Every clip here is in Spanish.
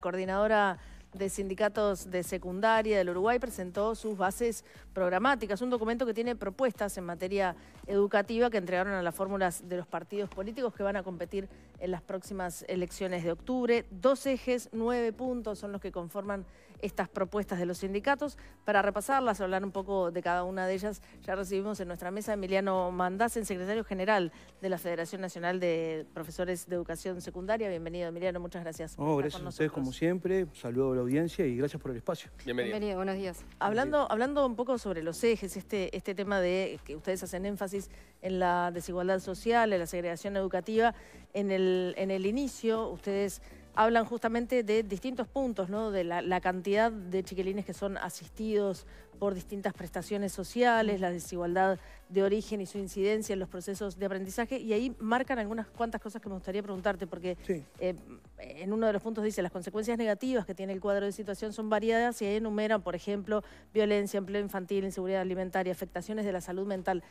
coordinadora de sindicatos de secundaria del Uruguay presentó sus bases programáticas, un documento que tiene propuestas en materia educativa que entregaron a las fórmulas de los partidos políticos que van a competir en las próximas elecciones de octubre. Dos ejes, nueve puntos son los que conforman estas propuestas de los sindicatos. Para repasarlas, hablar un poco de cada una de ellas, ya recibimos en nuestra mesa a Emiliano Mandasen, secretario general de la Federación Nacional de Profesores de Educación Secundaria. Bienvenido, Emiliano, muchas gracias. gracias a ustedes, como siempre. Saludo a la audiencia y gracias por el espacio. Bienvenido. buenos días. Hablando, hablando un poco sobre los ejes, este, este tema de que ustedes hacen énfasis en la desigualdad social, en la segregación educativa, en el, en el inicio ustedes hablan justamente de distintos puntos, ¿no? de la, cantidad de chiquilines que son asistidos por distintas prestaciones sociales, la desigualdad de origen y su incidencia en los procesos de aprendizaje, y ahí marcan algunas cuantas cosas que me gustaría preguntarte, porque eh, en uno de los puntos dice, las consecuencias negativas que tiene el cuadro de situación son variadas y ahí enumeran, por ejemplo, violencia, empleo infantil, inseguridad alimentaria, afectaciones de la salud mental.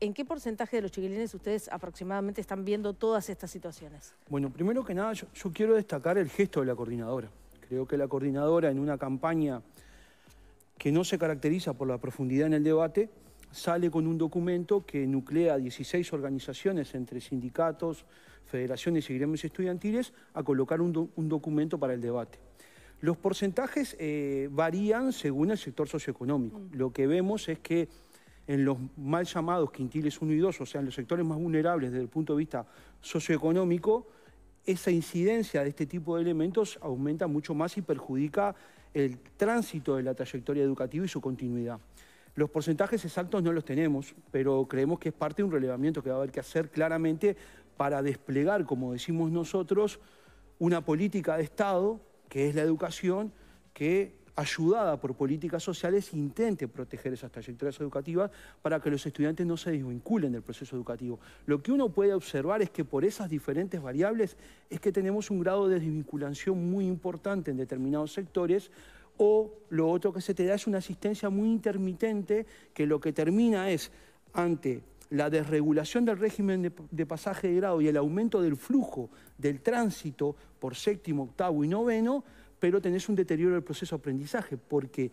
¿En, qué porcentaje de los chiquilines ustedes aproximadamente están viendo todas estas situaciones? Bueno, primero que nada, yo, quiero destacar el gesto de la coordinadora. Creo que la coordinadora en una campaña que no se caracteriza por la profundidad en el debate, sale con un documento que nuclea 16 organizaciones entre sindicatos, federaciones y gremios estudiantiles a colocar un, documento para el debate. Los porcentajes eh, varían según el sector socioeconómico. Mm. Lo que vemos es que en los mal llamados quintiles 1 y 2, o sea, en los sectores más vulnerables desde el punto de vista socioeconómico, esa incidencia de este tipo de elementos aumenta mucho más y perjudica el tránsito de la trayectoria educativa y su continuidad. Los porcentajes exactos no los tenemos, pero creemos que es parte de un relevamiento que va a haber que hacer claramente para desplegar, como decimos nosotros, una política de Estado, que es la educación, que ayudada por políticas sociales, intente proteger esas trayectorias educativas para que los estudiantes no se desvinculen del proceso educativo. Lo que uno puede observar es que por esas diferentes variables es que tenemos un grado de desvinculación muy importante en determinados sectores o lo otro que se te da es una asistencia muy intermitente que lo que termina es ante la desregulación del régimen de, de, pasaje de grado y el aumento del flujo del tránsito por séptimo, octavo y noveno, pero tenés un deterioro del proceso de aprendizaje, porque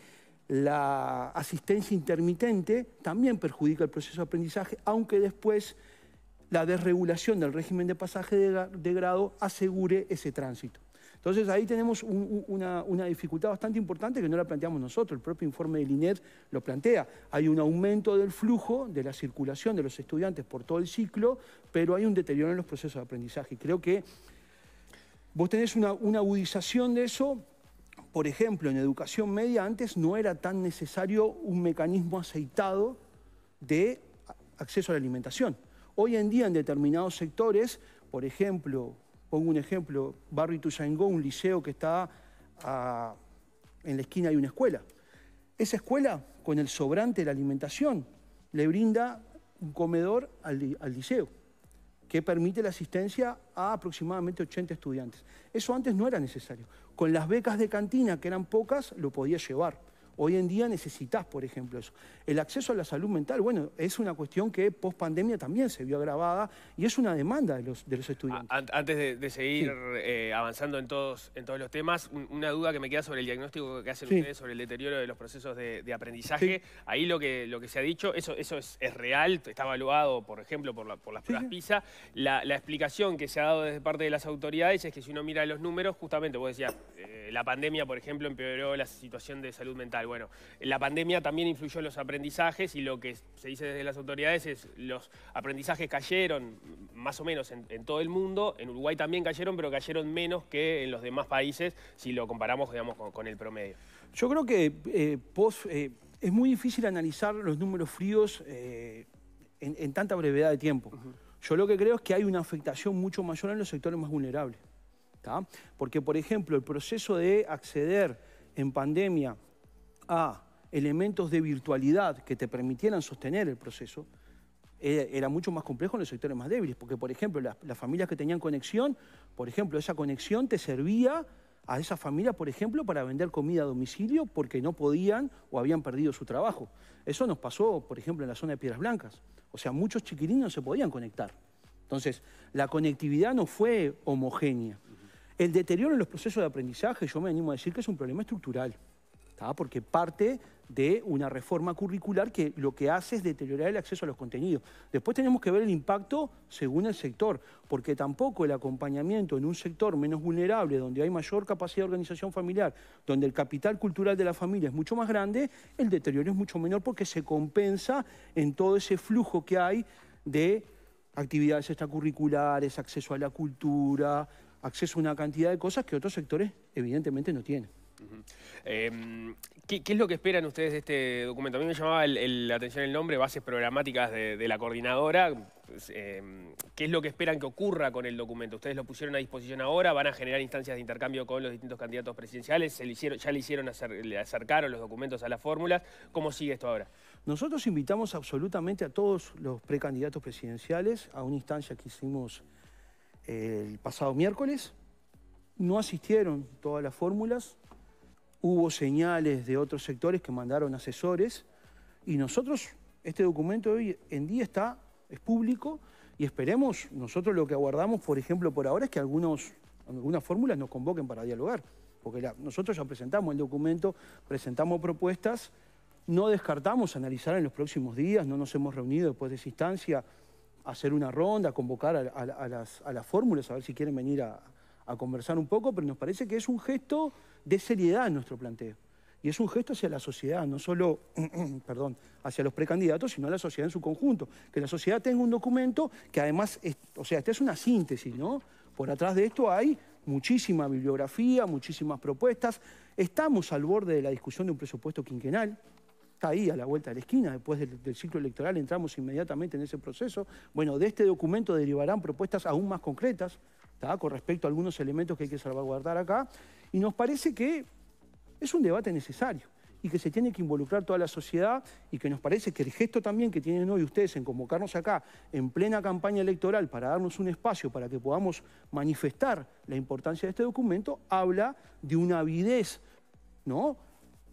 la asistencia intermitente también perjudica el proceso de aprendizaje, aunque después la desregulación del régimen de pasaje de, grado asegure ese tránsito. Entonces ahí tenemos una, dificultad bastante importante que no la planteamos nosotros, el propio informe del INED lo plantea. Hay un aumento del flujo, de la circulación de los estudiantes por todo el ciclo, pero hay un deterioro en los procesos de aprendizaje. Creo que Vos tenés una, agudización de eso por ejemplo, en educación media antes no era tan necesario un mecanismo aceitado de acceso a la alimentación. Hoy en día en determinados sectores, por ejemplo, pongo un ejemplo, Barrio Tuyangó, un liceo que está en la esquina de una escuela. Esa escuela, con el sobrante de la alimentación, le brinda un comedor al liceo que permite la asistencia a aproximadamente 80 estudiantes. Eso antes no era necesario. Con las becas de cantina, que eran pocas, lo podía llevar. Hoy en día necesitas, por ejemplo, eso. El acceso a la salud mental, bueno, es una cuestión que post pandemia también se vio agravada y es una demanda de los, estudiantes. Antes de, seguir eh, avanzando en todos, los temas, una duda que me queda sobre el diagnóstico que hacen ustedes sobre el deterioro de los procesos de, aprendizaje. Ahí lo que, se ha dicho, eso, es, real, está evaluado, por ejemplo, por, las pruebas PISA. La, explicación que se ha dado desde parte de las autoridades es que si uno mira los números, justamente, vos decías, eh, la pandemia, por ejemplo, empeoró la situación de salud mental. Bueno, la pandemia también influyó en los aprendizajes y lo que se dice desde las autoridades es los aprendizajes cayeron más o menos en, todo el mundo, en Uruguay también cayeron, pero cayeron menos que en los demás países si lo comparamos, digamos, con, el promedio. Yo creo que eh, eh, es muy difícil analizar los números fríos eh, en, tanta brevedad de tiempo. Yo lo que creo es que hay una afectación mucho mayor en los sectores más vulnerables. Porque, por ejemplo, el proceso de acceder en pandemia a elementos de virtualidad que te permitieran sostener el proceso, e, era mucho más complejo en los sectores más débiles, porque, por ejemplo, las, familias que tenían conexión, por ejemplo, esa conexión te servía a esa familia, por ejemplo, para vender comida a domicilio porque no podían o habían perdido su trabajo. Eso nos pasó, por ejemplo, en la zona de Piedras Blancas. O sea, muchos chiquirinos no se podían conectar. Entonces, la conectividad no fue homogénea. El deterioro en los procesos de aprendizaje, yo me animo a decir que es un problema estructural porque parte de una reforma curricular que lo que hace es deteriorar el acceso a los contenidos. Después tenemos que ver el impacto según el sector, porque tampoco el acompañamiento en un sector menos vulnerable, donde hay mayor capacidad de organización familiar, donde el capital cultural de la familia es mucho más grande, el deterioro es mucho menor porque se compensa en todo ese flujo que hay de actividades extracurriculares, acceso a la cultura, acceso a una cantidad de cosas que otros sectores evidentemente no tienen. Em, ¿qué, es lo que esperan ustedes de este documento? A mí me llamaba la atención el nombre, bases programáticas de, la coordinadora. Pues, em, ¿Qué es lo que esperan que ocurra con el documento? ¿Ustedes lo pusieron a disposición ahora? ¿Van a generar instancias de intercambio con los distintos candidatos presidenciales? ¿Ya le hicieron le acercaron los documentos a las fórmulas? ¿Cómo sigue esto ahora? Nosotros invitamos absolutamente a todos los precandidatos presidenciales a una instancia que hicimos eh, el pasado miércoles. No asistieron todas las fórmulas, Hubo señales de otros sectores que mandaron asesores y nosotros, este documento hoy en día está, es público y esperemos, nosotros lo que aguardamos, por ejemplo, por ahora es que algunos, algunas fórmulas nos convoquen para dialogar, porque nosotros ya presentamos el documento, presentamos propuestas, no descartamos analizar en los próximos días, no nos hemos reunido después de esa instancia, hacer una ronda, convocar a, a las fórmulas, a ver si quieren venir a, a conversar un poco, pero nos parece que es un gesto de seriedad nuestro planteo. Y es un gesto hacia la sociedad, no solo, perdón, hacia los precandidatos, sino a la sociedad en su conjunto. Que la sociedad tenga un documento que además, o sea, esta es una síntesis, ¿no? Por atrás de esto hay muchísima bibliografía, muchísimas propuestas. Estamos al borde de la discusión de un presupuesto quinquenal. Está ahí a la vuelta de la esquina, después del ciclo electoral entramos inmediatamente en ese proceso. Bueno, de este documento derivarán propuestas aún más concretas con respecto a algunos elementos que hay que salvaguardar acá. Y nos parece que es un debate necesario y que se tiene que involucrar toda la sociedad y que nos parece que el gesto también que tienen hoy ustedes en convocarnos acá en plena campaña electoral para darnos un espacio para que podamos manifestar la importancia de este documento, habla de una avidez ¿no?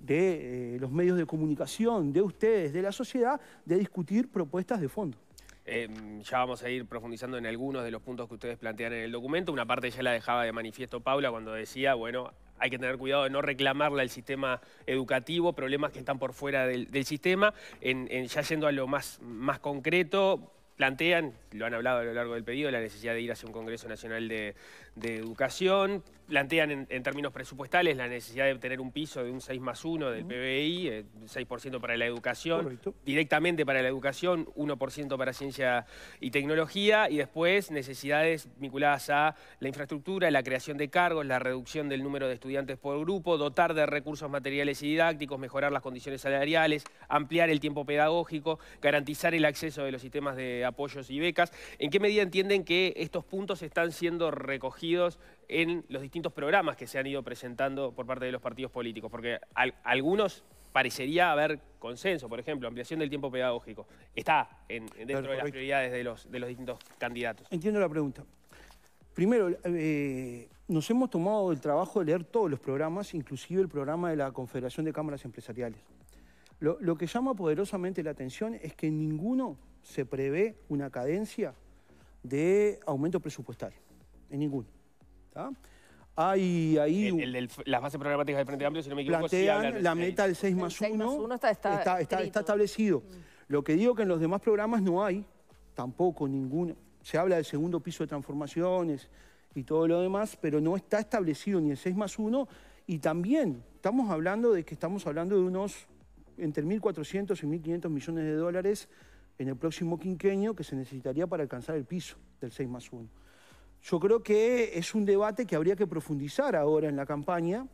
de eh, los medios de comunicación, de ustedes, de la sociedad, de discutir propuestas de fondo. Em, ya vamos a ir profundizando en algunos de los puntos que ustedes plantean en el documento. Una parte ya la dejaba de manifiesto Paula cuando decía, bueno, hay que tener cuidado de no reclamarle al sistema educativo problemas que están por fuera del, sistema. ya yendo a lo más, más concreto, plantean, lo han hablado a lo largo del pedido, la necesidad de ir hacia un Congreso Nacional de, de Educación. Plantean en, términos presupuestales la necesidad de tener un piso de un 6 más 1 del PBI, 6% eh, para la educación, directamente para la educación, 1% para ciencia y tecnología, y después necesidades vinculadas a la infraestructura, la creación de cargos, la reducción del número de estudiantes por grupo, dotar de recursos materiales y didácticos, mejorar las condiciones salariales, ampliar el tiempo pedagógico, garantizar el acceso de los sistemas de apoyos y becas. ¿En qué medida entienden que estos puntos están siendo recogidos? en los distintos programas que se han ido presentando por parte de los partidos políticos, porque algunos parecería haber consenso, por ejemplo, ampliación del tiempo pedagógico. Está dentro de las prioridades de los, de los distintos candidatos. Entiendo la pregunta. Primero, eh, nos hemos tomado el trabajo de leer todos los programas, inclusive el programa de la Confederación de Cámaras Empresariales. Lo, lo que llama poderosamente la atención es que en ninguno se prevé una cadencia de aumento presupuestario, en ninguno ahí... El, las bases programáticas del Frente Amplio, si no me equivoco, Plantean la este meta del 6 más 1. 6 más 1 está, está, establecido. Mm. Lo que digo que en los demás programas no hay tampoco ninguno. Se habla del segundo piso de transformaciones y todo lo demás, pero no está establecido ni el 6 más 1 y también estamos hablando de que estamos hablando de unos entre 1.400 y 1.500 millones de dólares en el próximo quinquenio que se necesitaría para alcanzar el piso del 6 más 1. Yo creo que es un debate que habría que profundizar ahora en la campaña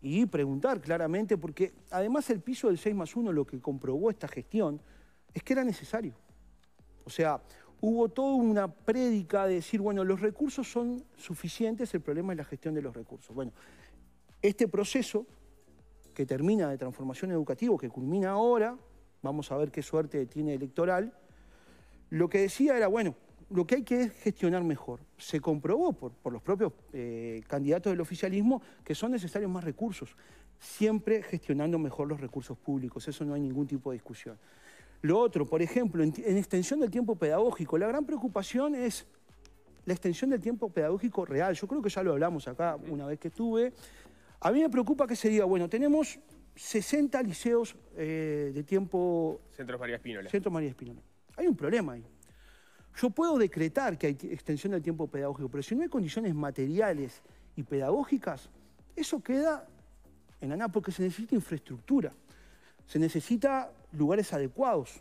y preguntar claramente, porque además el piso del 6 más 1 lo que comprobó esta gestión es que era necesario. O sea, hubo toda una prédica de decir, bueno, los recursos son suficientes, el problema es la gestión de los recursos. Bueno, este proceso que termina de transformación educativa, que culmina ahora, vamos a ver qué suerte tiene electoral, lo que decía era, bueno, lo que hay que es gestionar mejor. Se comprobó por, por los propios eh, candidatos del oficialismo que son necesarios más recursos, siempre gestionando mejor los recursos públicos, eso no hay ningún tipo de discusión. Lo otro, por ejemplo, en, extensión del tiempo pedagógico, la gran preocupación es la extensión del tiempo pedagógico real. Yo creo que ya lo hablamos acá una vez que estuve. A mí me preocupa que se diga, bueno, tenemos 60 liceos eh, de tiempo... Centros María Espínola. Centros María Espínola. Hay un problema ahí. Yo puedo decretar que hay extensión del tiempo pedagógico, pero si no hay condiciones materiales y pedagógicas, eso queda en nada, porque se necesita infraestructura, se necesita lugares adecuados.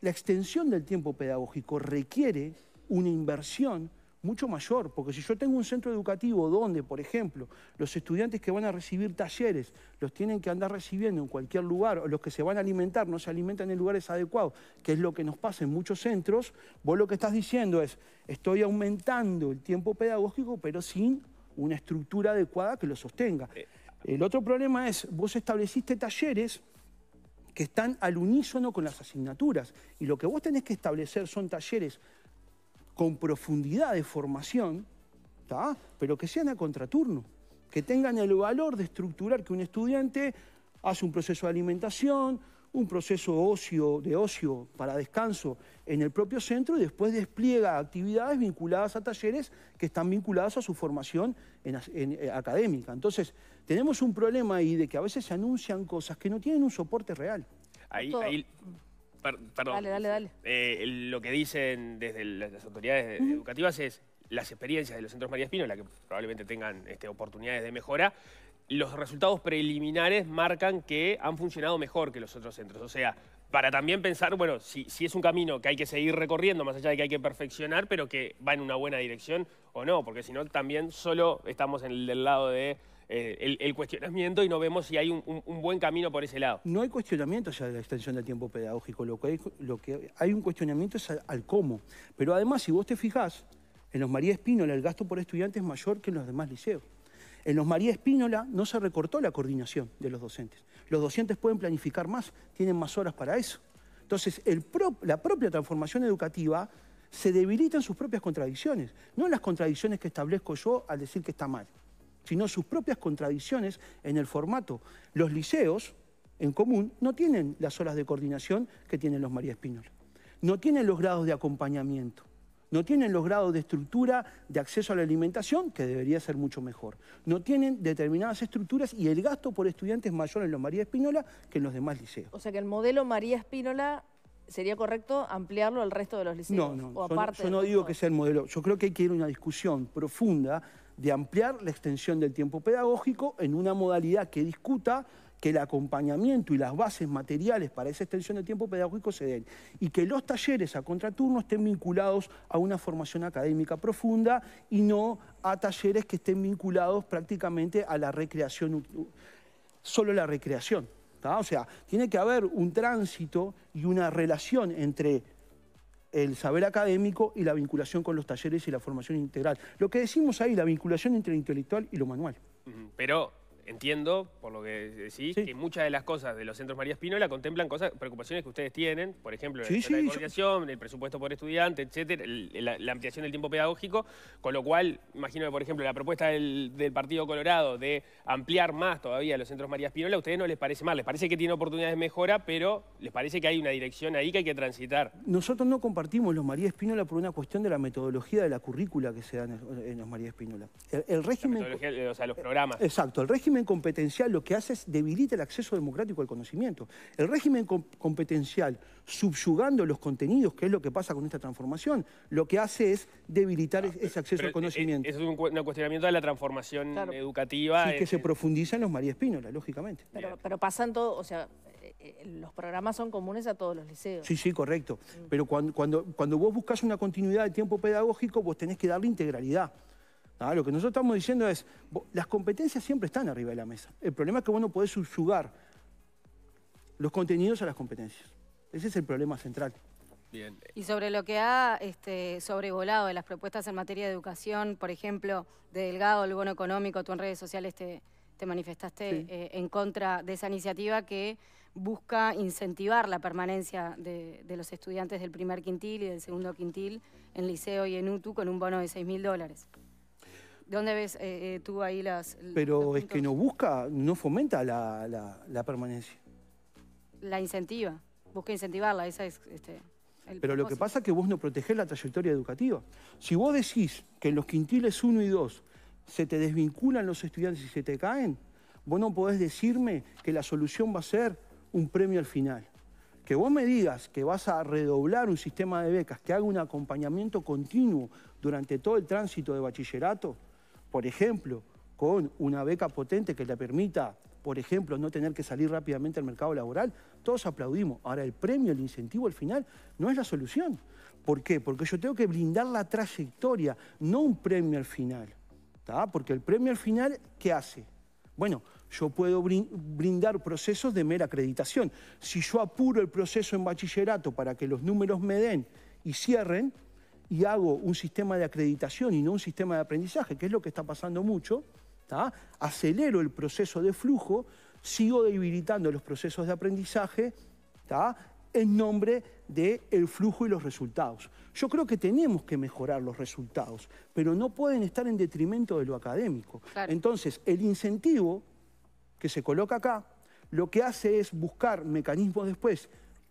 La extensión del tiempo pedagógico requiere una inversión mucho mayor, porque si yo tengo un centro educativo donde, por ejemplo, los estudiantes que van a recibir talleres los tienen que andar recibiendo en cualquier lugar, o los que se van a alimentar no se alimentan en lugares adecuados, que es lo que nos pasa en muchos centros, vos lo que estás diciendo es, estoy aumentando el tiempo pedagógico, pero sin una estructura adecuada que lo sostenga. Eh, el otro problema es, vos estableciste talleres que están al unísono con las asignaturas, y lo que vos tenés que establecer son talleres con profundidad de formación, pero que sean a contraturno, que tengan el valor de estructurar que un estudiante hace un proceso de alimentación, un proceso de ocio para descanso en el propio centro y después despliega actividades vinculadas a talleres que están vinculadas a su formación en, eh, académica. Entonces, tenemos un problema ahí de que a veces se anuncian cosas que no tienen un soporte real. Ahí, perdón. Dale, dale, dale. Eh, lo que dicen desde las autoridades educativas es las experiencias de los centros María Espino, la que probablemente tengan este, oportunidades de mejora, los resultados preliminares marcan que han funcionado mejor que los otros centros. O sea, para también pensar, bueno, si, es un camino que hay que seguir recorriendo, más allá de que hay que perfeccionar, pero que va en una buena dirección o no, porque si no también solo estamos en el del lado de eh, el, cuestionamiento y no vemos si hay un, buen camino por ese lado. No hay cuestionamiento hacia la extensión del tiempo pedagógico, lo que hay, un cuestionamiento es al, cómo. Pero además, si vos te fijás, en los María Espínola el gasto por estudiante es mayor que en los demás liceos. En los María Espínola no se recortó la coordinación de los docentes. Los docentes pueden planificar más, tienen más horas para eso. Entonces, la propia transformación educativa se debilita en sus propias contradicciones, no en las contradicciones que establezco yo al decir que está mal sino sus propias contradicciones en el formato. Los liceos, en común, no tienen las horas de coordinación que tienen los María Espínola. No tienen los grados de acompañamiento. No tienen los grados de estructura de acceso a la alimentación, que debería ser mucho mejor. No tienen determinadas estructuras y el gasto por estudiantes es mayor en los María Espínola que en los demás liceos. O sea que el modelo María Espínola ¿Sería correcto ampliarlo al resto de los liceos? No, yo, no, yo no digo que sea el modelo. Yo creo que hay que ir a una discusión profunda de ampliar la extensión del tiempo pedagógico en una modalidad que discuta que el acompañamiento y las bases materiales para esa extensión del tiempo pedagógico se den y que los talleres a contraturno estén vinculados a una formación académica profunda y no a talleres que estén vinculados prácticamente a la recreación, solo la recreación. O sea, tiene que haber un tránsito y una relación entre el saber académico y la vinculación con los talleres y la formación integral. Lo que decimos ahí, la vinculación entre lo intelectual y lo manual. Pero entiendo, por lo que decís, que muchas de las cosas de los centros María Espinola contemplan cosas, preocupaciones que ustedes tienen, por ejemplo, la sí, el presupuesto por estudiante, etcétera, la, ampliación del tiempo pedagógico, con lo cual, imagino que, por ejemplo, la propuesta del, Partido Colorado de ampliar más todavía los centros María Espinola, a ustedes no les parece mal, les parece que tiene oportunidades de mejora, pero les parece que hay una dirección ahí que hay que transitar. Nosotros no compartimos los María Espinola por una cuestión de la metodología de la currícula que se da en, los María Espinola. El, régimen... La metodología, o sea, los programas. Exacto, el régimen competencial lo que hace es debilita el acceso democrático al conocimiento. El régimen competencial, subyugando los contenidos, que es lo que pasa con esta transformación, lo que hace es debilitar ah, ese acceso al conocimiento. Eso es un, cuestionamiento de la transformación educativa. Sí, que este. se profundiza en los María Espínola, lógicamente. Pero, pasan todos, o sea, eh, eh, los programas son comunes a todos los liceos. Sí, sí, correcto. Pero cuando, cuando, cuando vos buscas una continuidad de tiempo pedagógico, vos tenés que darle integralidad. Ah, lo que nosotros estamos diciendo es, las competencias siempre están arriba de la mesa. El problema es que vos no podés subyugar los contenidos a las competencias. Ese es el problema central. Y sobre lo que ha este, sobrevolado de las propuestas en materia de educación, por ejemplo, de Delgado, el bono económico, tú en redes sociales te, manifestaste eh, en contra de esa iniciativa que busca incentivar la permanencia de, los estudiantes del primer quintil y del segundo quintil en liceo y en UTU con un bono de 6.000 dólares. ¿De ¿Dónde ves eh, eh, tú ahí las... Pero es que no busca, no fomenta la, permanencia. La incentiva, busca incentivarla, esa es... Este, Pero lo que pasa es que vos no protegés la trayectoria educativa. Si vos decís que en los quintiles 1 y 2 se te desvinculan los estudiantes y se te caen, vos no podés decirme que la solución va a ser un premio al final. Que vos me digas que vas a redoblar un sistema de becas que haga un acompañamiento continuo durante todo el tránsito de bachillerato, por ejemplo, con una beca potente que le permita, por ejemplo, no tener que salir rápidamente al mercado laboral, todos aplaudimos. Ahora, el premio, el incentivo al final no es la solución. ¿Por qué? Porque yo tengo que brindar la trayectoria, no un premio al final. Porque el premio al final, ¿qué hace? Bueno, yo puedo brindar procesos de mera acreditación. Si yo apuro el proceso en bachillerato para que los números me den y cierren, y hago un sistema de acreditación y no un sistema de aprendizaje, que es lo que está pasando mucho, acelero el proceso de flujo, sigo debilitando los procesos de aprendizaje en nombre del el flujo y los resultados. Yo creo que tenemos que mejorar los resultados, pero no pueden estar en detrimento de lo académico. Entonces, el incentivo que se coloca acá, lo que hace es buscar mecanismos después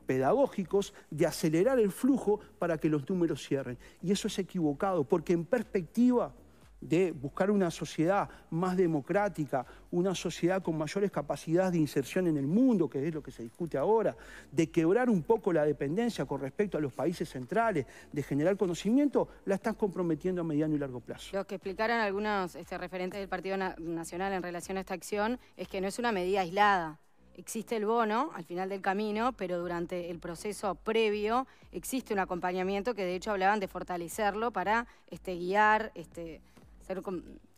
pedagógicos de acelerar el flujo para que los números cierren. Y eso es equivocado, porque en perspectiva de buscar una sociedad más democrática, una sociedad con mayores capacidades de inserción en el mundo, que es lo que se discute ahora, de quebrar un poco la dependencia con respecto a los países centrales, de generar conocimiento, la están comprometiendo a mediano y largo plazo. Lo que explicaron algunos este, referentes del Partido Nacional en relación a esta acción es que no es una medida aislada, existe el bono al final del camino, pero durante el proceso previo existe un acompañamiento que de hecho hablaban de fortalecerlo para este, guiar, este, ser,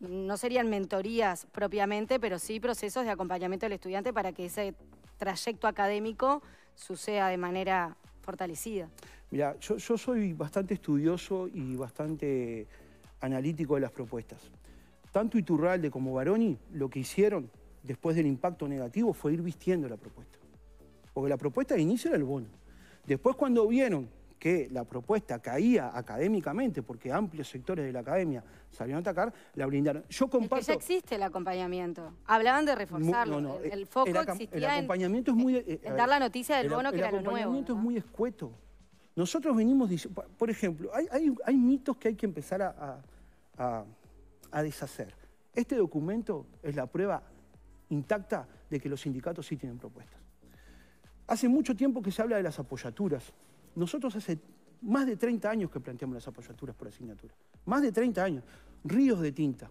no serían mentorías propiamente, pero sí procesos de acompañamiento del estudiante para que ese trayecto académico suceda de manera fortalecida. Mira, yo, yo soy bastante estudioso y bastante analítico de las propuestas. Tanto Iturralde como Baroni lo que hicieron después del impacto negativo fue ir vistiendo la propuesta. Porque la propuesta de inicio era el bono. Después cuando vieron que la propuesta caía académicamente, porque amplios sectores de la academia salieron a atacar, la brindaron. Yo comparto... que ya existe el acompañamiento. Hablaban de reforzarlo. el, foco existía el acompañamiento en, es muy, eh, dar la noticia del bono que era lo nuevo. El acompañamiento es muy escueto. Nosotros venimos diciendo... Por ejemplo, hay, mitos que hay que empezar a deshacer. Este documento es la prueba intacta de que los sindicatos sí tienen propuestas. Hace mucho tiempo que se habla de las apoyaturas. Nosotros hace más de 30 años que planteamos las apoyaturas por asignatura. Más de 30 años. Ríos de tinta.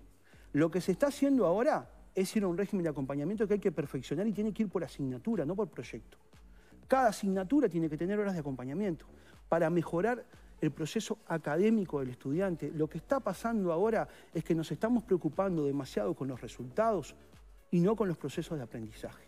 Lo que se está haciendo ahora es ir a un régimen de acompañamiento que hay que perfeccionar y tiene que ir por asignatura, no por proyecto. Cada asignatura tiene que tener horas de acompañamiento para mejorar el proceso académico del estudiante. Lo que está pasando ahora es que nos estamos preocupando demasiado con los resultados y no con los procesos de aprendizaje.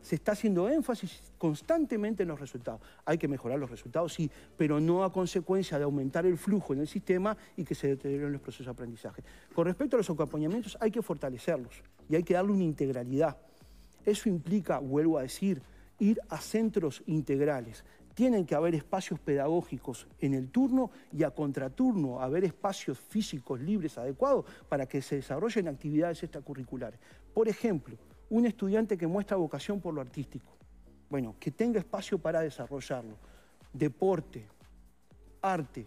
Se está haciendo énfasis constantemente en los resultados. Hay que mejorar los resultados, sí, pero no a consecuencia de aumentar el flujo en el sistema y que se deterioren los procesos de aprendizaje. Con respecto a los acompañamientos, hay que fortalecerlos y hay que darle una integralidad. Eso implica, vuelvo a decir, ir a centros integrales, tienen que haber espacios pedagógicos en el turno y a contraturno, haber espacios físicos libres adecuados para que se desarrollen actividades extracurriculares. Por ejemplo, un estudiante que muestra vocación por lo artístico, bueno, que tenga espacio para desarrollarlo. Deporte, arte,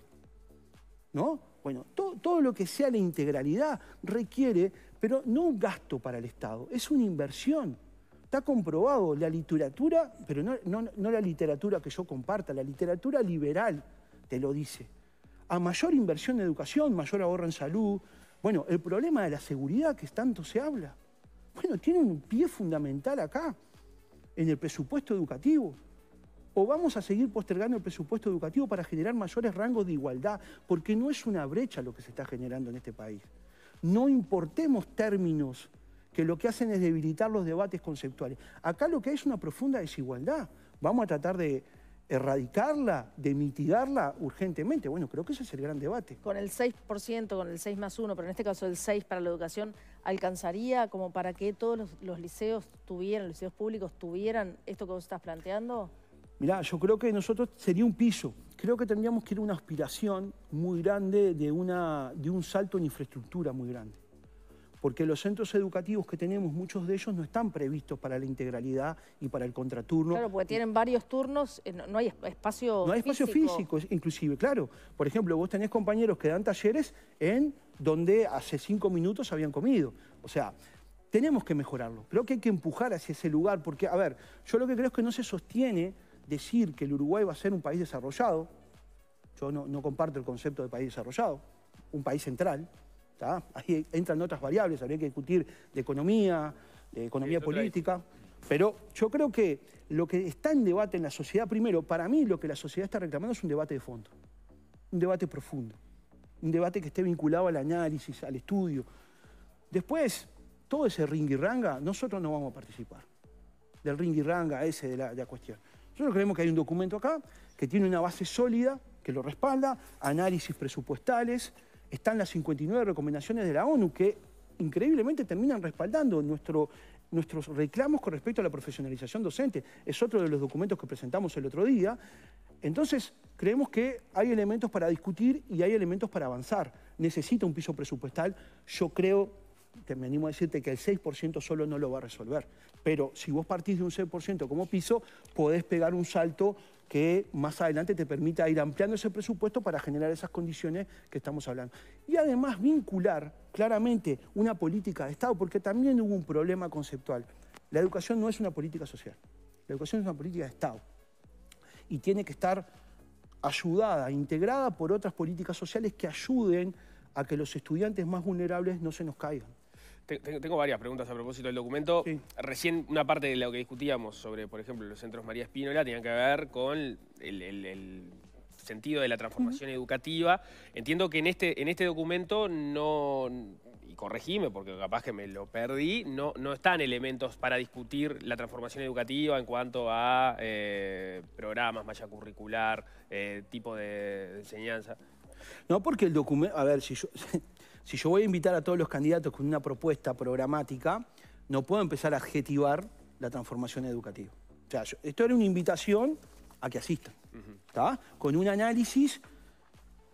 ¿no? Bueno, todo, lo que sea la integralidad requiere, pero no un gasto para el Estado, es una inversión está comprobado la literatura, pero no, la literatura que yo comparta, la literatura liberal te lo dice. A mayor inversión en educación, mayor ahorro en salud. Bueno, el problema de la seguridad que tanto se habla. Bueno, tiene un pie fundamental acá, en el presupuesto educativo. O vamos a seguir postergando el presupuesto educativo para generar mayores rangos de igualdad, porque no es una brecha lo que se está generando en este país. No importemos términos que lo que hacen es debilitar los debates conceptuales. Acá lo que hay es una profunda desigualdad. Vamos a tratar de erradicarla, de mitigarla urgentemente. Bueno, creo que ese es el gran debate. Con el 6%, con el 6 más 1, pero en este caso el 6 para la educación, ¿alcanzaría como para que todos los, liceos tuvieran, los liceos públicos tuvieran esto que vos estás planteando? Mirá, yo creo que nosotros sería un piso. Creo que tendríamos que ir a una aspiración muy grande de, una, de un salto en infraestructura muy grande porque los centros educativos que tenemos, muchos de ellos no están previstos para la integralidad y para el contraturno. Claro, porque tienen varios turnos, eh, no hay espacio físico. No hay espacio físico, inclusive, claro. Por ejemplo, vos tenés compañeros que dan talleres en donde hace cinco minutos habían comido. O sea, tenemos que mejorarlo. Creo que hay que empujar hacia ese lugar, porque, a ver, yo lo que creo es que no se sostiene decir que el Uruguay va a ser un país desarrollado. Yo no comparto el concepto de país desarrollado, un país central, Ahí entran otras variables, habría que discutir de economía, de economía política. Pero yo creo que lo que está en debate en la sociedad, primero, para mí lo que la sociedad está reclamando es un debate de fondo, un debate profundo, un debate que esté vinculado al análisis, al estudio. Después, todo ese ringiranga nosotros no vamos a participar del ringirranga ese de la, de la cuestión. Nosotros creemos que hay un documento acá que tiene una base sólida, que lo respalda, análisis presupuestales, están las 59 recomendaciones de la ONU que increíblemente terminan respaldando nuestro, nuestros reclamos con respecto a la profesionalización docente. Es otro de los documentos que presentamos el otro día. Entonces, creemos que hay elementos para discutir y hay elementos para avanzar. Necesita un piso presupuestal. Yo creo, te me animo a decirte que el 6% solo no lo va a resolver. Pero si vos partís de un 6% como piso, podés pegar un salto que más adelante te permita ir ampliando ese presupuesto para generar esas condiciones que estamos hablando. Y además vincular claramente una política de Estado, porque también hubo un problema conceptual. La educación no es una política social, la educación es una política de Estado y tiene que estar ayudada, integrada por otras políticas sociales que ayuden a que los estudiantes más vulnerables no se nos caigan. Tengo varias preguntas a propósito del documento. Recién una parte de lo que discutíamos sobre, por ejemplo, los centros María Espínola tenía que ver con el, sentido de la transformación educativa. Entiendo que en este, en este documento no, y corregime porque capaz que me lo perdí, no, no están elementos para discutir la transformación educativa en cuanto a eh, programas, malla curricular, eh, tipo de enseñanza. No, porque el documento, a ver, si yo, Si yo voy a invitar a todos los candidatos con una propuesta programática, no puedo empezar a adjetivar la transformación educativa. esto era una invitación a que asistan, ¿está? Con un análisis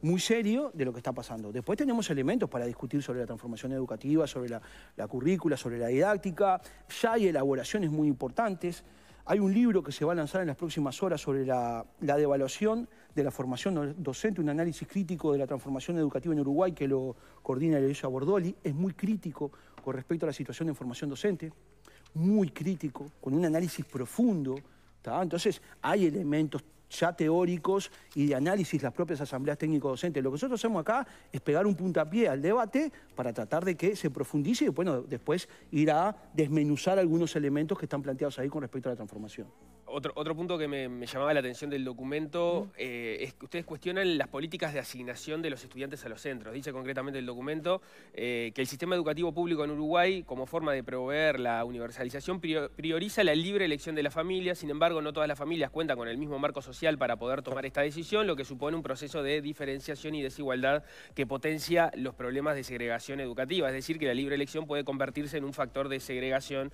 muy serio de lo que está pasando. Después tenemos elementos para discutir sobre la transformación educativa, sobre la, currícula, sobre la didáctica. Ya hay elaboraciones muy importantes. Hay un libro que se va a lanzar en las próximas horas sobre la, la devaluación de la formación docente, un análisis crítico de la transformación educativa en Uruguay que lo coordina Eloisa Bordoli, es muy crítico con respecto a la situación de formación docente, muy crítico, con un análisis profundo. Entonces, hay elementos ya teóricos y de análisis las propias asambleas técnico-docentes. Lo que nosotros hacemos acá es pegar un puntapié al debate para tratar de que se profundice y bueno, después ir a desmenuzar algunos elementos que están planteados ahí con respecto a la transformación otro, punto que me, llamaba la atención del documento eh, es que ustedes cuestionan las políticas de asignación de los estudiantes a los centros. Dice concretamente el documento eh, que el sistema educativo público en Uruguay, como forma de proveer la universalización, prioriza la libre elección de la familia. Sin embargo, no todas las familias cuentan con el mismo marco social para poder tomar esta decisión, lo que supone un proceso de diferenciación y desigualdad que potencia los problemas de segregación educativa. Es decir, que la libre elección puede convertirse en un factor de segregación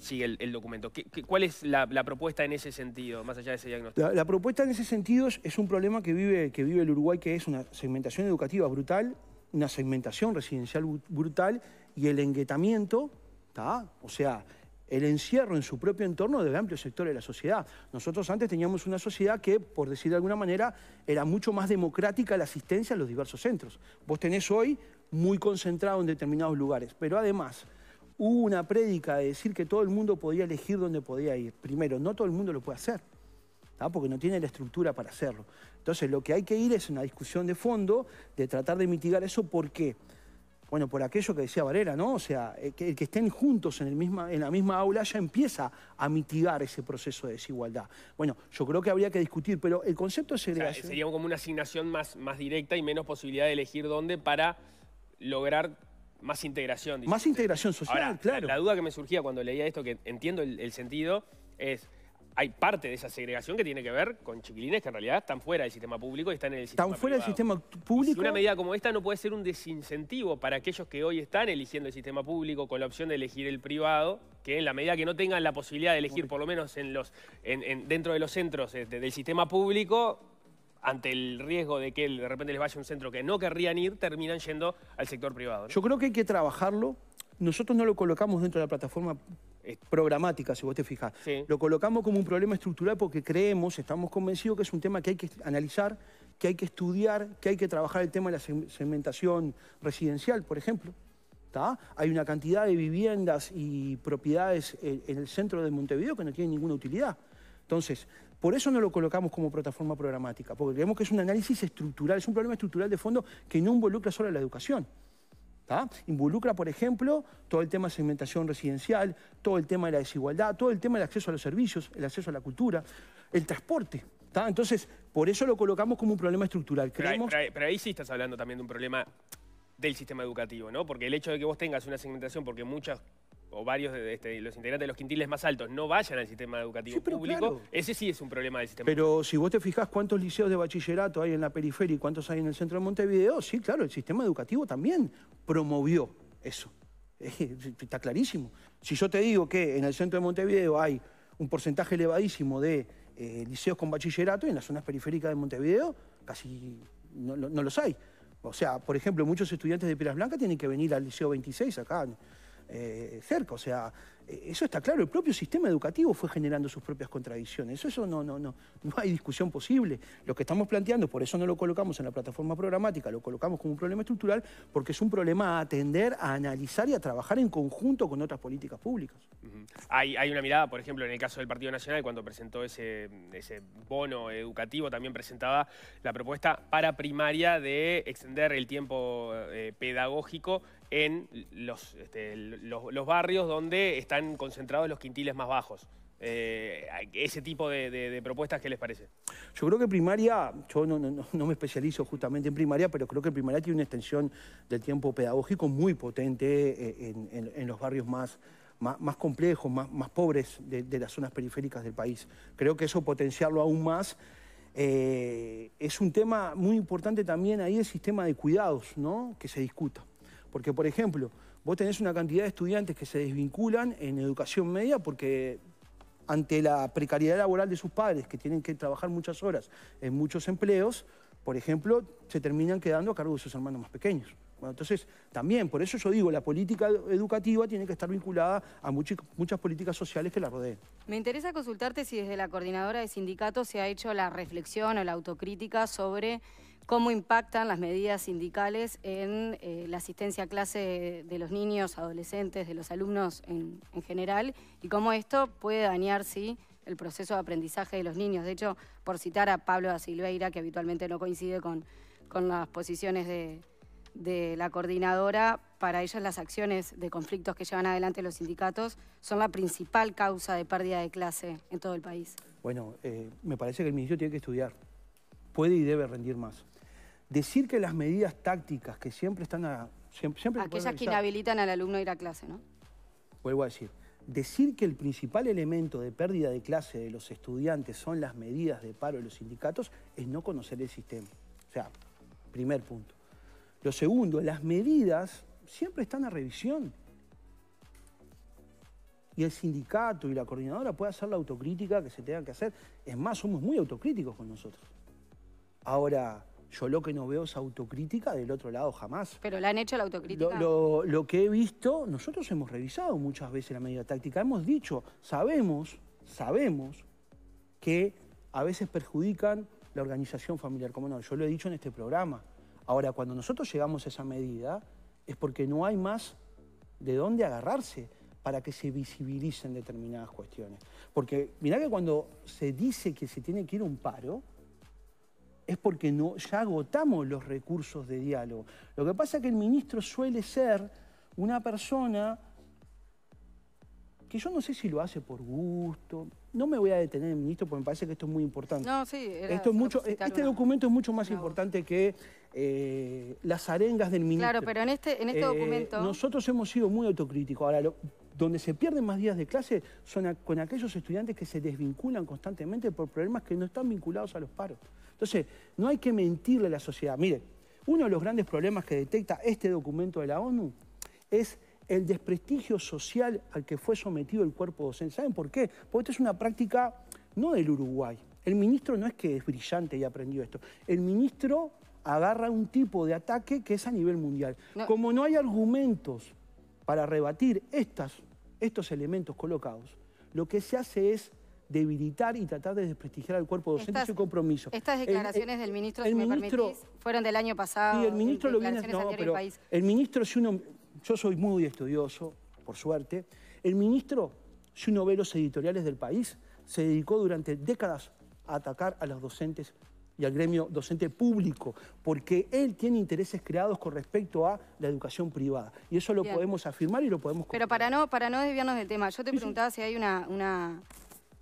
sigue el, documento. ¿Qué, cuál es la, propuesta en ese sentido, más allá de ese diagnóstico? La, propuesta en ese sentido es, un problema que vive, que vive el Uruguay, que es una segmentación educativa brutal, una segmentación residencial brutal y el enguetamiento, o sea, el encierro en su propio entorno de amplio sector de la sociedad. Nosotros antes teníamos una sociedad que, por decir de alguna manera, era mucho más democrática la asistencia a los diversos centros. Vos tenés hoy muy concentrado en determinados lugares, pero además hubo una prédica de decir que todo el mundo podía elegir dónde podía ir. Primero, no todo el mundo lo puede hacer, porque no tiene la estructura para hacerlo. Entonces, lo que hay que ir es una discusión de fondo, de tratar de mitigar eso, ¿por qué? Bueno, por aquello que decía Valera, ¿no? O sea, eh, el que, estén juntos en, el misma, en la misma aula ya empieza a mitigar ese proceso de desigualdad. Bueno, yo creo que habría que discutir, pero el concepto de sería como una asignación más, más directa y menos posibilidad de elegir dónde para lograr más integración. más integración social, claro. La, duda que me surgía cuando leía esto, que entiendo el, sentido, es hay parte de esa segregación que tiene que ver con chiquilines que en realidad están fuera del sistema público y están en el sistema Están fuera del sistema público. una medida como esta no puede ser un desincentivo para aquellos que hoy están eligiendo el sistema público con la opción de elegir el privado, que en la medida que no tengan la posibilidad de elegir, por lo menos en los, dentro de los centros del sistema público, ante el riesgo de que de repente les vaya un centro que no querrían ir, terminan yendo al sector privado. Yo creo que hay que trabajarlo. Nosotros no lo colocamos dentro de la plataforma eh, programática, si vos te fijas. Lo colocamos como un problema estructural porque creemos, estamos convencidos que es un tema que hay que analizar, que hay que estudiar, que hay que trabajar el tema de la segmentación residencial, por ejemplo. Hay una cantidad de viviendas y propiedades eh, en el centro de Montevideo que no tienen ninguna utilidad. Entonces, por eso no lo colocamos como plataforma programática, porque creemos que es un análisis estructural, es un problema estructural de fondo que no involucra solo a la educación. Involucra, por ejemplo, todo el tema de segmentación residencial, todo el tema de la desigualdad, todo el tema del acceso a los servicios, el acceso a la cultura, el transporte. Entonces, por eso lo colocamos como un problema estructural. Creemos... ahí, pero ahí sí estás hablando también de un problema del sistema educativo, ¿no? Porque el hecho de que vos tengas una segmentación, porque muchas o varios de este, los integrantes de los quintiles más altos no vayan al sistema educativo público, ese sí es un problema del sistema Pero si vos te fijás cuántos liceos de bachillerato hay en la periferia y cuántos hay en el centro de Montevideo, sí, claro, el sistema educativo también promovió eso. Está clarísimo. Si yo te digo que en el centro de Montevideo hay un porcentaje elevadísimo de eh, liceos con bachillerato y en las zonas periféricas de Montevideo casi no, los hay. O sea, por ejemplo, muchos estudiantes de Piras Blancas tienen que venir al Liceo 26 acá eh, cerca. O sea, eh, eso está claro, el propio sistema educativo fue generando sus propias contradicciones. Eso, no, no, no, no hay discusión posible. Lo que estamos planteando, por eso no lo colocamos en la plataforma programática, lo colocamos como un problema estructural, porque es un problema a atender, a analizar y a trabajar en conjunto con otras políticas públicas. hay, una mirada, por ejemplo, en el caso del Partido Nacional, cuando presentó ese, bono educativo, también presentaba la propuesta para primaria de extender el tiempo eh, pedagógico en este, los, los, barrios donde están concentrados los quintiles más bajos. Eh, ese tipo de, propuestas, ¿qué les parece? Yo creo que primaria, yo no, me especializo justamente en primaria, pero creo que primaria tiene una extensión del tiempo pedagógico muy potente eh, en, los barrios más, más, complejos, más, pobres de, las zonas periféricas del país. Creo que eso potenciarlo aún más. Eh, es un tema muy importante también ahí el sistema de cuidados, ¿no? Que se discuta. Porque, por ejemplo, vos tenés una cantidad de estudiantes que se desvinculan en educación media porque ante la precariedad laboral de sus padres, que tienen que trabajar muchas horas en muchos empleos, por ejemplo, se terminan quedando a cargo de sus hermanos más pequeños. entonces, también, por eso yo digo, la política educativa tiene que estar vinculada a muchas políticas sociales que la rodeen. Me interesa consultarte si desde la coordinadora de sindicatos se ha hecho la reflexión o la autocrítica sobre cómo impactan las medidas sindicales en eh, la asistencia a clase de los niños, adolescentes, de los alumnos en, general, y cómo esto puede dañar, sí, el proceso de aprendizaje de los niños. De hecho, por citar a Pablo da Silveira, que habitualmente no coincide con, con las posiciones de, la coordinadora, para ellos las acciones de conflictos que llevan adelante los sindicatos son la principal causa de pérdida de clase en todo el país. Bueno, eh, me parece que el ministro tiene que estudiar. Puede y debe rendir más decir que las medidas tácticas que siempre están... A, siempre, Aquellas que inhabilitan al alumno a ir a clase, ¿no? Vuelvo a decir, decir que el principal elemento de pérdida de clase de los estudiantes son las medidas de paro de los sindicatos es no conocer el sistema. O sea, primer punto. Lo segundo, las medidas siempre están a revisión. Y el sindicato y la coordinadora puede hacer la autocrítica que se tenga que hacer. Es más, somos muy autocríticos con nosotros. Ahora, yo lo que no veo es autocrítica del otro lado jamás. Pero la han hecho la autocrítica. Lo, que he visto, nosotros hemos revisado muchas veces la medida táctica. Hemos dicho, sabemos, sabemos que a veces perjudican la organización familiar. Como no, yo lo he dicho en este programa. Ahora, cuando nosotros llegamos a esa medida, es porque no hay más de dónde agarrarse para que se visibilicen determinadas cuestiones. Porque mirá que cuando se dice que se tiene que ir un paro, es porque ya agotamos los recursos de diálogo. Lo que pasa es que el ministro suele ser una persona que yo no sé si lo hace por gusto. No me voy a detener, ministro, porque me parece que esto es muy importante. No, sí, esto es mucho, Este documento es mucho más importante que eh, las arengas del ministro. Claro, pero en este, en este eh, documento... Nosotros hemos sido muy autocríticos. Ahora, lo, donde se pierden más días de clase son con aquellos estudiantes que se desvinculan constantemente por problemas que no están vinculados a los paros. Entonces, no hay que mentirle a la sociedad. Mire, uno de los grandes problemas que detecta este documento de la ONU es el desprestigio social al que fue sometido el cuerpo docente. ¿Saben por qué? Porque esto es una práctica no del Uruguay. El ministro no es que es brillante y aprendió esto. El ministro agarra un tipo de ataque que es a nivel mundial. Como no hay argumentos para rebatir estas estos elementos colocados, lo que se hace es debilitar y tratar de desprestigiar al cuerpo docente su compromiso. Estas declaraciones del ministro, si me permitís, fueron del año pasado. el ministro eh, lo viene... No, pero el ministro, si uno... Yo soy muy estudioso, por suerte. El ministro, si uno ve los editoriales del país, se dedicó durante décadas a atacar a los docentes y al gremio docente público, porque él tiene intereses creados con respecto a la educación privada. Y eso lo podemos afirmar y lo podemos... Pero para no, para no desviarnos del tema, yo te preguntaba si hay una... una...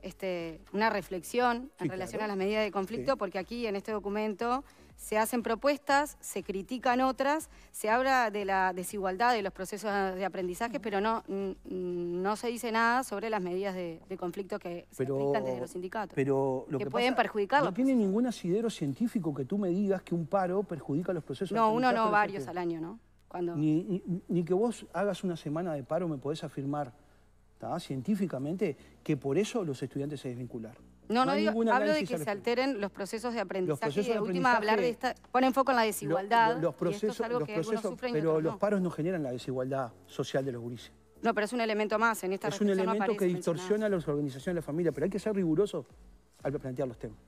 Este, una reflexión en relación a las medidas de conflicto, porque aquí en este documento se hacen propuestas, se critican otras, se habla de la desigualdad de los procesos de aprendizaje, pero no, mm, no se dice nada sobre las medidas de, conflicto que se desde los sindicatos. Pero lo que, pueden perjudicar No tiene ningún asidero científico que tú me digas que un paro perjudica los procesos de aprendizaje. No, uno no, varios al año, ¿no? Cuando... Ni, que vos hagas una semana de paro me podés afirmar científicamente que por eso los estudiantes se desvincularon. No, no, digo, hablo de que se alteren los procesos de aprendizaje y de, última hablar de esta, ponen foco en la desigualdad. los procesos, pero los paros no generan la desigualdad social de los gurises. No, pero es un elemento más en esta Es un elemento que distorsiona las organizaciones de la familia, pero hay que ser riguroso al plantear los temas.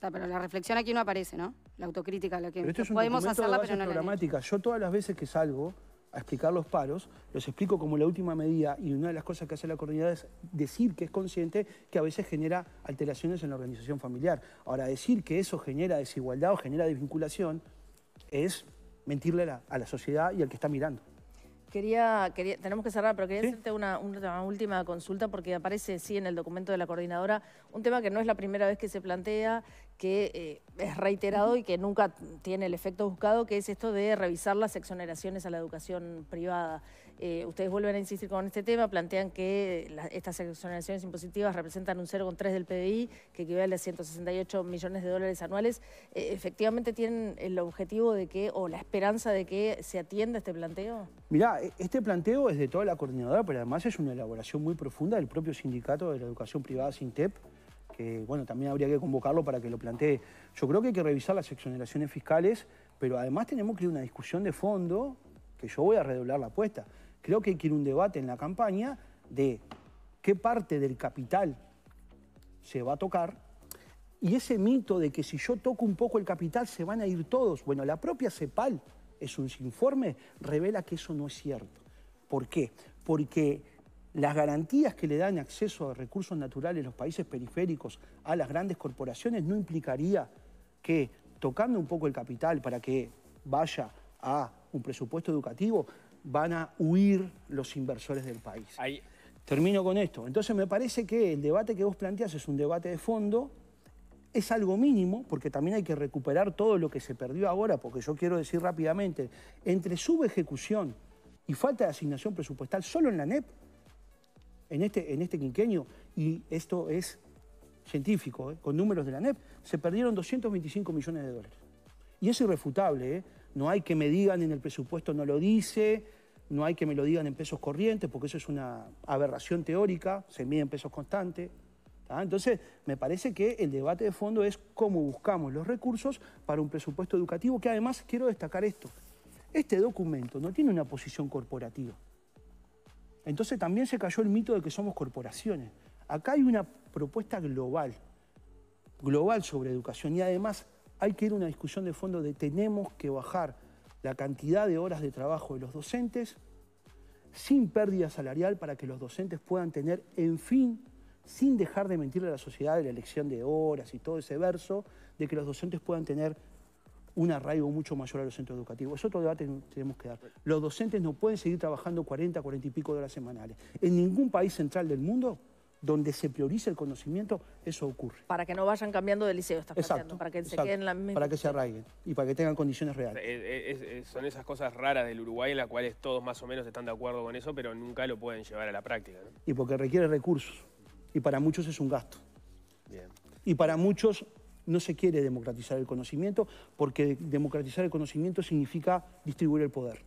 pero la reflexión aquí no aparece, ¿no? La autocrítica, la que podemos hacerla, pero no Yo todas las veces que salgo a explicar los paros, los explico como la última medida y una de las cosas que hace la comunidad es decir que es consciente que a veces genera alteraciones en la organización familiar. Ahora, decir que eso genera desigualdad o genera desvinculación es mentirle a la sociedad y al que está mirando. Quería, tenemos que cerrar, pero quería hacerte una, última consulta porque aparece, sí, en el documento de la coordinadora, un tema que no es la primera vez que se plantea, que eh, es reiterado y que nunca tiene el efecto buscado, que es esto de revisar las exoneraciones a la educación privada. Eh, ustedes vuelven a insistir con este tema, plantean que estas exoneraciones impositivas representan un 0,3 del PBI, que equivale a 168 millones de dólares anuales. Eh, ¿Efectivamente tienen el objetivo de que, o la esperanza de que se atienda este planteo? Mirá, e, este planteo es de toda la coordinadora, pero además es una elaboración muy profunda del propio sindicato de la educación privada, SINTEP, que bueno, también habría que convocarlo para que lo plantee. Yo creo que hay que revisar las exoneraciones fiscales, pero además tenemos que ir a una discusión de fondo, que yo voy a redoblar la apuesta. Creo que hay que ir un debate en la campaña de qué parte del capital se va a tocar y ese mito de que si yo toco un poco el capital se van a ir todos. Bueno, la propia CEPAL, es un informe, revela que eso no es cierto. ¿Por qué? Porque las garantías que le dan acceso a recursos naturales los países periféricos a las grandes corporaciones no implicaría que tocando un poco el capital para que vaya a un presupuesto educativo, van a huir los inversores del país. Termino con esto. Entonces me parece que el debate que vos planteás es un debate de fondo, es algo mínimo, porque también hay que recuperar todo lo que se perdió ahora, porque yo quiero decir rápidamente, entre subejecución y falta de asignación presupuestal solo en la NEP, en este, en este quinquenio, y esto es científico, ¿eh? con números de la NEP, se perdieron 225 millones de dólares. Y es irrefutable, ¿eh? No hay que me digan en el presupuesto no lo dice, no hay que me lo digan en pesos corrientes, porque eso es una aberración teórica, se mide en pesos constantes. Entonces, me parece que el debate de fondo es cómo buscamos los recursos para un presupuesto educativo, que además quiero destacar esto. Este documento no tiene una posición corporativa. Entonces también se cayó el mito de que somos corporaciones. Acá hay una propuesta global, global sobre educación y además hay que ir a una discusión de fondo de tenemos que bajar la cantidad de horas de trabajo de los docentes sin pérdida salarial para que los docentes puedan tener, en fin, sin dejar de mentirle a la sociedad de la elección de horas y todo ese verso, de que los docentes puedan tener un arraigo mucho mayor a los centros educativos. Es otro debate que tenemos que dar. Los docentes no pueden seguir trabajando 40, 40 y pico de horas semanales. En ningún país central del mundo donde se prioriza el conocimiento, eso ocurre. Para que no vayan cambiando de liceo, estás exacto, para que se queden la Para que se arraiguen y para que tengan condiciones reales. son esas cosas raras del Uruguay en las cuales todos más o menos están de acuerdo con eso, pero nunca lo pueden llevar a la práctica. Y porque requiere recursos. Y para muchos es un gasto. Y para muchos no se quiere democratizar el conocimiento, porque democratizar el conocimiento significa distribuir el poder.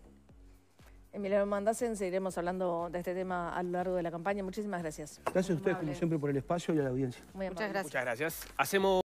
Emiliano Mandasen, seguiremos hablando de este tema a lo largo de la campaña. Muchísimas gracias. Gracias a ustedes, como siempre, por el espacio y a la audiencia. Muchas gracias. Muchas gracias. Hacemos...